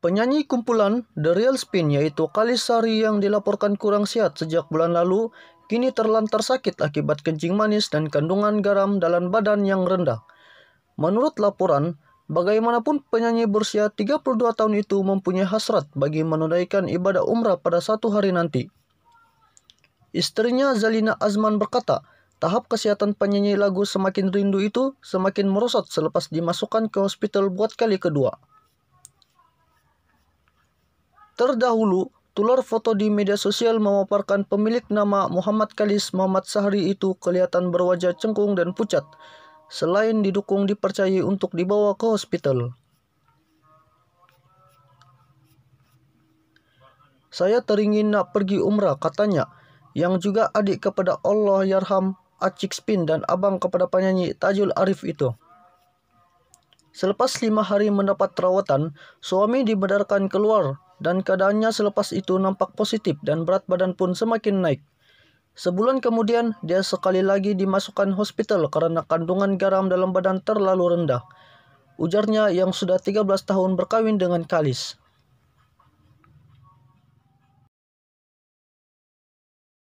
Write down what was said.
Penyanyi kumpulan The Real Spin yaitu Kalisari yang dilaporkan kurang sehat sejak bulan lalu, kini terlantar sakit akibat kencing manis dan kandungan garam dalam badan yang rendah. Menurut laporan, bagaimanapun penyanyi berusia 32 tahun itu mempunyai hasrat bagi menunaikan ibadah umrah pada satu hari nanti. Istrinya Zalina Azman berkata, Tahap kesehatan penyanyi lagu Semakin Rindu itu semakin merosot selepas dimasukkan ke hospital buat kali kedua. Terdahulu, tular foto di media sosial memaparkan pemilik nama Muhammad Kalis Muhammad Sahri itu kelihatan berwajah cengkung dan pucat, selain didukung dipercayai untuk dibawa ke hospital. Saya teringin nak pergi umrah, katanya, yang juga adik kepada Allah Yarham Acik Spin dan abang kepada penyanyi Tajul Arif itu. Selepas lima hari mendapat rawatan, suami dibedarkan keluar dan keadaannya selepas itu nampak positif dan berat badan pun semakin naik. Sebulan kemudian, dia sekali lagi dimasukkan hospital karena kandungan garam dalam badan terlalu rendah. Ujarnya yang sudah 13 tahun berkahwin dengan Kalis.